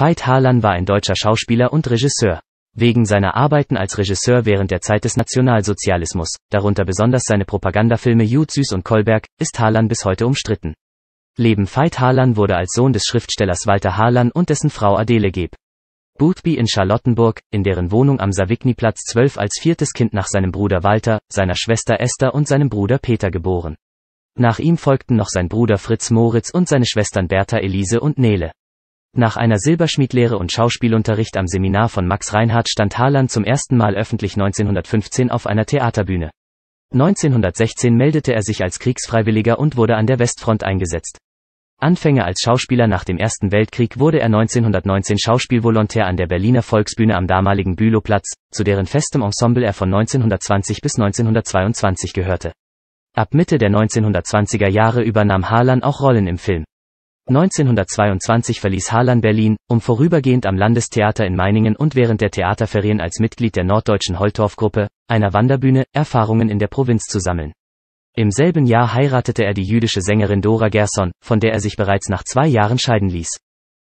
Veit Harlan war ein deutscher Schauspieler und Regisseur. Wegen seiner Arbeiten als Regisseur während der Zeit des Nationalsozialismus, darunter besonders seine Propagandafilme Jud Süß und Kolberg, ist Harlan bis heute umstritten. Leben Veit Harlan wurde als Sohn des Schriftstellers Walter Harlan und dessen Frau Adele Geb. Boothby in Charlottenburg, in deren Wohnung am Savignyplatz 12 als viertes Kind nach seinem Bruder Walter, seiner Schwester Esther und seinem Bruder Peter geboren. Nach ihm folgten noch sein Bruder Fritz Moritz und seine Schwestern Bertha Elise und Nele. Nach einer Silberschmiedlehre und Schauspielunterricht am Seminar von Max Reinhardt stand Harlan zum ersten Mal öffentlich 1915 auf einer Theaterbühne. 1916 meldete er sich als Kriegsfreiwilliger und wurde an der Westfront eingesetzt. Anfänger als Schauspieler nach dem Ersten Weltkrieg wurde er 1919 Schauspielvolontär an der Berliner Volksbühne am damaligen Bülowplatz, zu deren festem Ensemble er von 1920 bis 1922 gehörte. Ab Mitte der 1920er Jahre übernahm Harlan auch Rollen im Film. 1922 verließ Harlan Berlin, um vorübergehend am Landestheater in Meiningen und während der Theaterferien als Mitglied der norddeutschen Holtorf-Gruppe, einer Wanderbühne, Erfahrungen in der Provinz zu sammeln. Im selben Jahr heiratete er die jüdische Sängerin Dora Gerson, von der er sich bereits nach zwei Jahren scheiden ließ.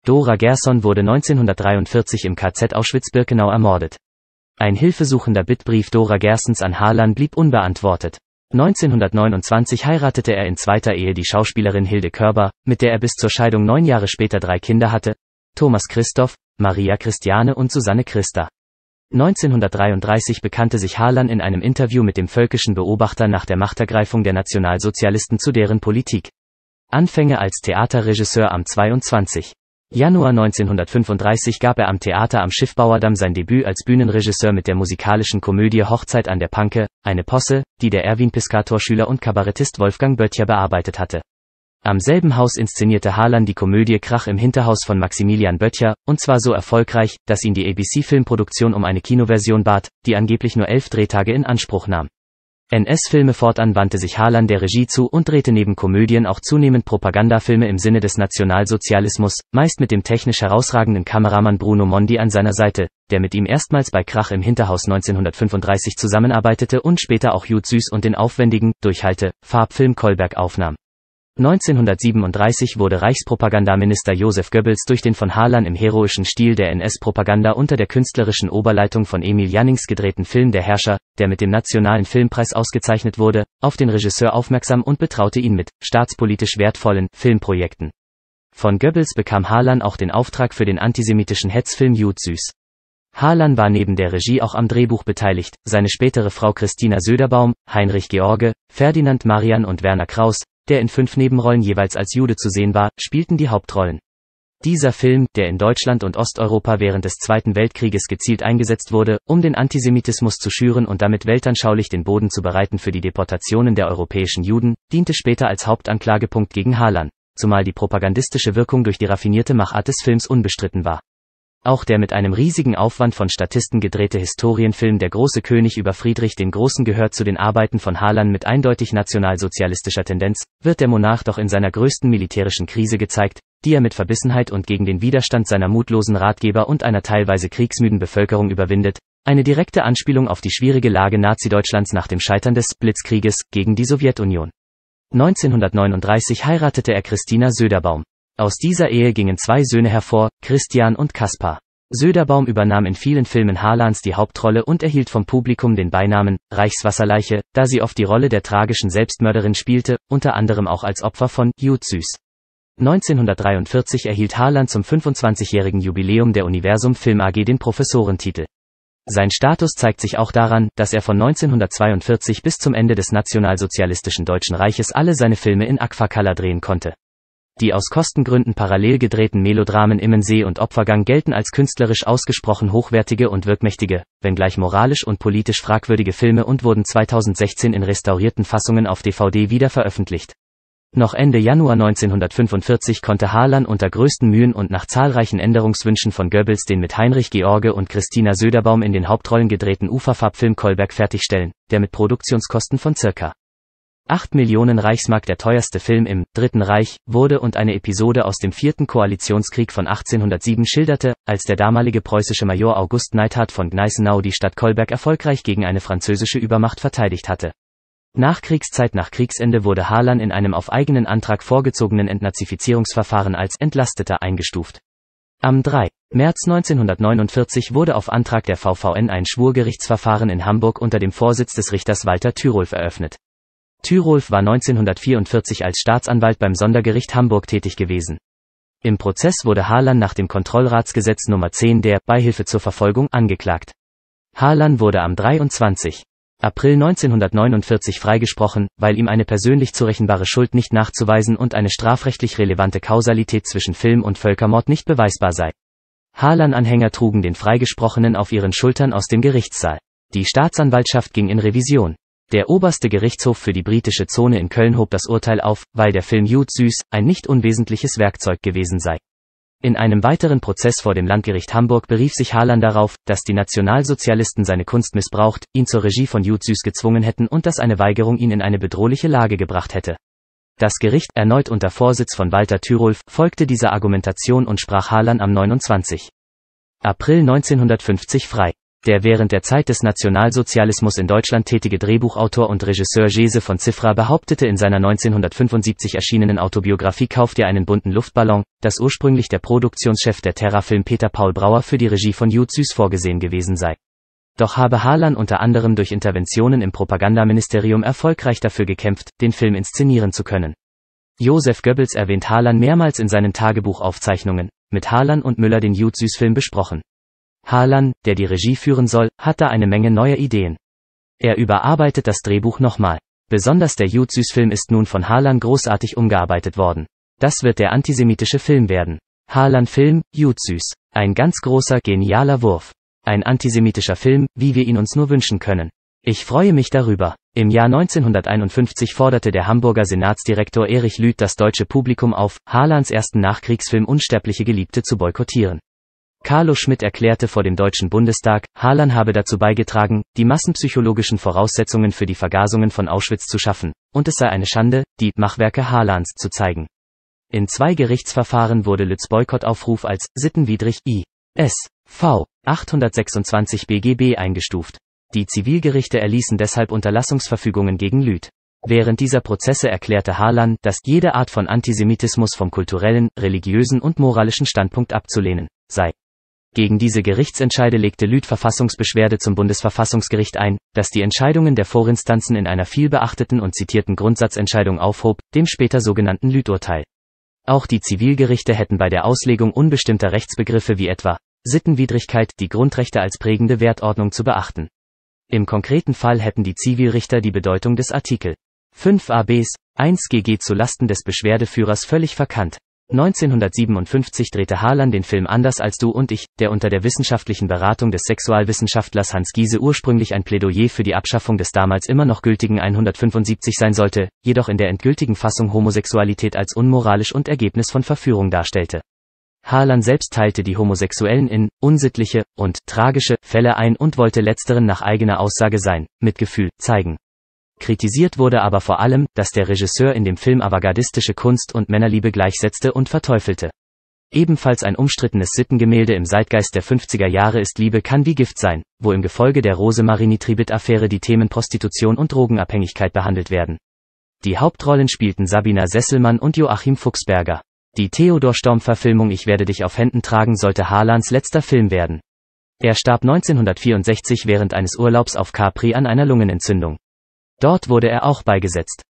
Dora Gerson wurde 1943 im KZ Auschwitz-Birkenau ermordet. Ein hilfesuchender Bittbrief Dora Gersons an Harlan blieb unbeantwortet. 1929 heiratete er in zweiter Ehe die Schauspielerin Hilde Körber, mit der er bis zur Scheidung neun Jahre später drei Kinder hatte, Thomas Christoph, Maria Christiane und Susanne Christa. 1933 bekannte sich Harlan in einem Interview mit dem völkischen Beobachter nach der Machtergreifung der Nationalsozialisten zu deren Politik. Anfänge als Theaterregisseur am 22. Januar 1935 gab er am Theater am Schiffbauerdamm sein Debüt als Bühnenregisseur mit der musikalischen Komödie Hochzeit an der Panke, eine Posse, die der Erwin-Piscator-Schüler und Kabarettist Wolfgang Böttcher bearbeitet hatte. Am selben Haus inszenierte Harlan die Komödie Krach im Hinterhaus von Maximilian Böttcher, und zwar so erfolgreich, dass ihn die ABC-Filmproduktion um eine Kinoversion bat, die angeblich nur elf Drehtage in Anspruch nahm. NS-Filme fortan wandte sich Harlan der Regie zu und drehte neben Komödien auch zunehmend Propagandafilme im Sinne des Nationalsozialismus, meist mit dem technisch herausragenden Kameramann Bruno Mondi an seiner Seite, der mit ihm erstmals bei Krach im Hinterhaus 1935 zusammenarbeitete und später auch Jud Süß und den aufwendigen, Durchhalte, Farbfilm Kolberg aufnahm 1937 wurde Reichspropagandaminister Josef Goebbels durch den von Harlan im heroischen Stil der NS-Propaganda unter der künstlerischen Oberleitung von Emil Jannings gedrehten Film Der Herrscher, der mit dem Nationalen Filmpreis ausgezeichnet wurde, auf den Regisseur aufmerksam und betraute ihn mit staatspolitisch wertvollen Filmprojekten. Von Goebbels bekam Harlan auch den Auftrag für den antisemitischen Hetzfilm Jud Süß. Harlan war neben der Regie auch am Drehbuch beteiligt, seine spätere Frau Christina Söderbaum, Heinrich George, Ferdinand Marian und Werner Kraus, der in fünf Nebenrollen jeweils als Jude zu sehen war, spielten die Hauptrollen. Dieser Film, der in Deutschland und Osteuropa während des Zweiten Weltkrieges gezielt eingesetzt wurde, um den Antisemitismus zu schüren und damit weltanschaulich den Boden zu bereiten für die Deportationen der europäischen Juden, diente später als Hauptanklagepunkt gegen Harlan, zumal die propagandistische Wirkung durch die raffinierte Machart des Films unbestritten war. Auch der mit einem riesigen Aufwand von Statisten gedrehte Historienfilm Der große König über Friedrich den Großen gehört zu den Arbeiten von Harlan mit eindeutig nationalsozialistischer Tendenz, wird der Monarch doch in seiner größten militärischen Krise gezeigt, die er mit Verbissenheit und gegen den Widerstand seiner mutlosen Ratgeber und einer teilweise kriegsmüden Bevölkerung überwindet, eine direkte Anspielung auf die schwierige Lage Nazi-Deutschlands nach dem Scheitern des Blitzkrieges gegen die Sowjetunion. 1939 heiratete er Christina Söderbaum. Aus dieser Ehe gingen zwei Söhne hervor, Christian und Kaspar. Söderbaum übernahm in vielen Filmen Harlans die Hauptrolle und erhielt vom Publikum den Beinamen Reichswasserleiche, da sie oft die Rolle der tragischen Selbstmörderin spielte, unter anderem auch als Opfer von Jud Süß. 1943 erhielt Harlan zum 25-jährigen Jubiläum der Universum Film AG den Professorentitel. Sein Status zeigt sich auch daran, dass er von 1942 bis zum Ende des nationalsozialistischen Deutschen Reiches alle seine Filme in Aquacolor drehen konnte. Die aus Kostengründen parallel gedrehten Melodramen Immensee und Opfergang gelten als künstlerisch ausgesprochen hochwertige und wirkmächtige, wenngleich moralisch und politisch fragwürdige Filme und wurden 2016 in restaurierten Fassungen auf DVD wieder veröffentlicht. Noch Ende Januar 1945 konnte Harlan unter größten Mühen und nach zahlreichen Änderungswünschen von Goebbels den mit Heinrich George und Christina Söderbaum in den Hauptrollen gedrehten Uferfarbfilm Kolberg fertigstellen, der mit Produktionskosten von ca. 8 Millionen Reichsmark der teuerste Film im Dritten Reich wurde und eine Episode aus dem Vierten Koalitionskrieg von 1807 schilderte, als der damalige preußische Major August Neidhardt von Gneisenau die Stadt Kolberg erfolgreich gegen eine französische Übermacht verteidigt hatte. Nach Kriegszeit nach Kriegsende wurde Harlan in einem auf eigenen Antrag vorgezogenen Entnazifizierungsverfahren als Entlasteter eingestuft. Am 3. März 1949 wurde auf Antrag der VVN ein Schwurgerichtsverfahren in Hamburg unter dem Vorsitz des Richters Walter Tyroll eröffnet. Tyrolf war 1944 als Staatsanwalt beim Sondergericht Hamburg tätig gewesen. Im Prozess wurde Harlan nach dem Kontrollratsgesetz Nummer 10 der Beihilfe zur Verfolgung angeklagt. Harlan wurde am 23. April 1949 freigesprochen, weil ihm eine persönlich zurechenbare Schuld nicht nachzuweisen und eine strafrechtlich relevante Kausalität zwischen Film und Völkermord nicht beweisbar sei. Harlan-Anhänger trugen den Freigesprochenen auf ihren Schultern aus dem Gerichtssaal. Die Staatsanwaltschaft ging in Revision. Der oberste Gerichtshof für die britische Zone in Köln hob das Urteil auf, weil der Film Jude Süß ein nicht unwesentliches Werkzeug gewesen sei. In einem weiteren Prozess vor dem Landgericht Hamburg berief sich Harlan darauf, dass die Nationalsozialisten seine Kunst missbraucht, ihn zur Regie von Jude Süß gezwungen hätten und dass eine Weigerung ihn in eine bedrohliche Lage gebracht hätte. Das Gericht, erneut unter Vorsitz von Walter Thyrolf, folgte dieser Argumentation und sprach Harlan am 29. April 1950 frei der während der Zeit des Nationalsozialismus in Deutschland tätige Drehbuchautor und Regisseur Jese von Ziffra behauptete in seiner 1975 erschienenen Autobiografie Kauft ihr einen bunten Luftballon, dass ursprünglich der Produktionschef der Terrafilm Peter Paul Brauer für die Regie von Jud Süß vorgesehen gewesen sei. Doch habe Harlan unter anderem durch Interventionen im Propagandaministerium erfolgreich dafür gekämpft, den Film inszenieren zu können. Josef Goebbels erwähnt Harlan mehrmals in seinen Tagebuchaufzeichnungen, mit Harlan und Müller den Jud Süß Film besprochen. Harlan, der die Regie führen soll, hat da eine Menge neuer Ideen. Er überarbeitet das Drehbuch nochmal. Besonders der Jutsüß-Film ist nun von Harlan großartig umgearbeitet worden. Das wird der antisemitische Film werden. Harlan-Film, Jutsüß. Ein ganz großer, genialer Wurf. Ein antisemitischer Film, wie wir ihn uns nur wünschen können. Ich freue mich darüber. Im Jahr 1951 forderte der Hamburger Senatsdirektor Erich Lüth das deutsche Publikum auf, Harlans ersten Nachkriegsfilm Unsterbliche Geliebte zu boykottieren. Carlo Schmidt erklärte vor dem Deutschen Bundestag, Harlan habe dazu beigetragen, die massenpsychologischen Voraussetzungen für die Vergasungen von Auschwitz zu schaffen, und es sei eine Schande, die Machwerke Harlans zu zeigen. In zwei Gerichtsverfahren wurde Lütz Boykottaufruf als sittenwidrig I. S. V. 826 BGB eingestuft. Die Zivilgerichte erließen deshalb Unterlassungsverfügungen gegen Lüth. Während dieser Prozesse erklärte Harlan, dass jede Art von Antisemitismus vom kulturellen, religiösen und moralischen Standpunkt abzulehnen sei. Gegen diese Gerichtsentscheide legte Lüth Verfassungsbeschwerde zum Bundesverfassungsgericht ein, das die Entscheidungen der Vorinstanzen in einer vielbeachteten und zitierten Grundsatzentscheidung aufhob, dem später sogenannten Lüth-Urteil. Auch die Zivilgerichte hätten bei der Auslegung unbestimmter Rechtsbegriffe wie etwa Sittenwidrigkeit die Grundrechte als prägende Wertordnung zu beachten. Im konkreten Fall hätten die Zivilrichter die Bedeutung des Artikel 5 ABs 1 GG zu Lasten des Beschwerdeführers völlig verkannt, 1957 drehte Harlan den Film Anders als du und ich, der unter der wissenschaftlichen Beratung des Sexualwissenschaftlers Hans Giese ursprünglich ein Plädoyer für die Abschaffung des damals immer noch gültigen 175 sein sollte, jedoch in der endgültigen Fassung Homosexualität als unmoralisch und Ergebnis von Verführung darstellte. Harlan selbst teilte die Homosexuellen in unsittliche und tragische Fälle ein und wollte letzteren nach eigener Aussage sein Mitgefühl zeigen. Kritisiert wurde aber vor allem, dass der Regisseur in dem Film avantgardistische Kunst und Männerliebe gleichsetzte und verteufelte. Ebenfalls ein umstrittenes Sittengemälde im Zeitgeist der 50er Jahre ist Liebe kann wie Gift sein, wo im Gefolge der Rosemarini-Tribit-Affäre die Themen Prostitution und Drogenabhängigkeit behandelt werden. Die Hauptrollen spielten Sabina Sesselmann und Joachim Fuchsberger. Die Theodor Storm-Verfilmung Ich werde dich auf Händen tragen sollte Harlans letzter Film werden. Er starb 1964 während eines Urlaubs auf Capri an einer Lungenentzündung. Dort wurde er auch beigesetzt.